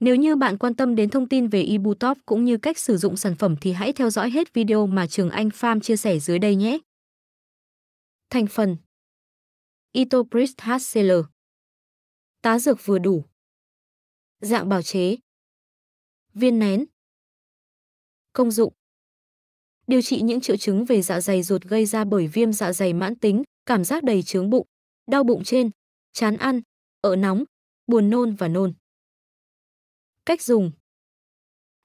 Nếu như bạn quan tâm đến thông tin về Ibutop cũng như cách sử dụng sản phẩm thì hãy theo dõi hết video mà Trường Anh Farm chia sẻ dưới đây nhé. Thành phần Itoprist HCL Tá dược vừa đủ Dạng bào chế Viên nén Công dụng Điều trị những triệu chứng về dạ dày ruột gây ra bởi viêm dạ dày mãn tính, cảm giác đầy trướng bụng, đau bụng trên, chán ăn, ợ nóng, buồn nôn và nôn. Cách dùng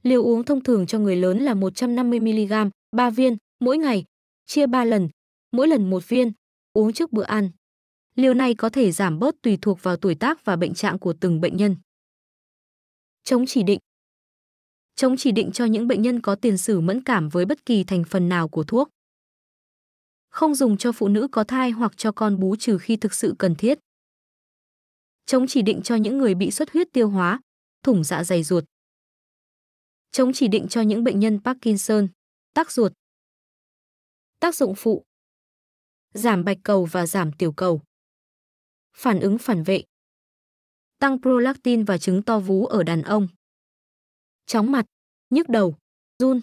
Liều uống thông thường cho người lớn là 150mg, 3 viên, mỗi ngày, chia 3 lần, mỗi lần một viên, uống trước bữa ăn. Liều này có thể giảm bớt tùy thuộc vào tuổi tác và bệnh trạng của từng bệnh nhân. Chống chỉ định Chống chỉ định cho những bệnh nhân có tiền sử mẫn cảm với bất kỳ thành phần nào của thuốc. Không dùng cho phụ nữ có thai hoặc cho con bú trừ khi thực sự cần thiết. Chống chỉ định cho những người bị xuất huyết tiêu hóa, thủng dạ dày ruột. Chống chỉ định cho những bệnh nhân Parkinson, tắc ruột. Tác dụng phụ Giảm bạch cầu và giảm tiểu cầu. Phản ứng phản vệ Tăng prolactin và trứng to vú ở đàn ông. Chóng mặt, nhức đầu, run.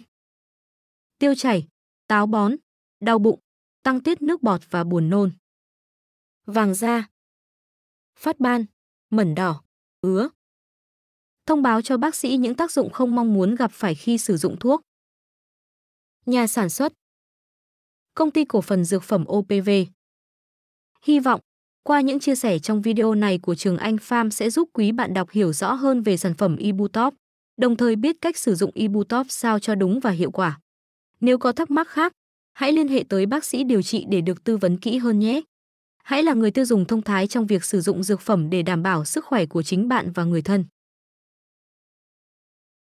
Tiêu chảy, táo bón, đau bụng, tăng tiết nước bọt và buồn nôn. Vàng da Phát ban, mẩn đỏ, ứa thông báo cho bác sĩ những tác dụng không mong muốn gặp phải khi sử dụng thuốc. Nhà sản xuất Công ty cổ phần dược phẩm OPV Hy vọng, qua những chia sẻ trong video này của Trường Anh Farm sẽ giúp quý bạn đọc hiểu rõ hơn về sản phẩm Ibutop, đồng thời biết cách sử dụng Ibutop sao cho đúng và hiệu quả. Nếu có thắc mắc khác, hãy liên hệ tới bác sĩ điều trị để được tư vấn kỹ hơn nhé. Hãy là người tiêu dùng thông thái trong việc sử dụng dược phẩm để đảm bảo sức khỏe của chính bạn và người thân.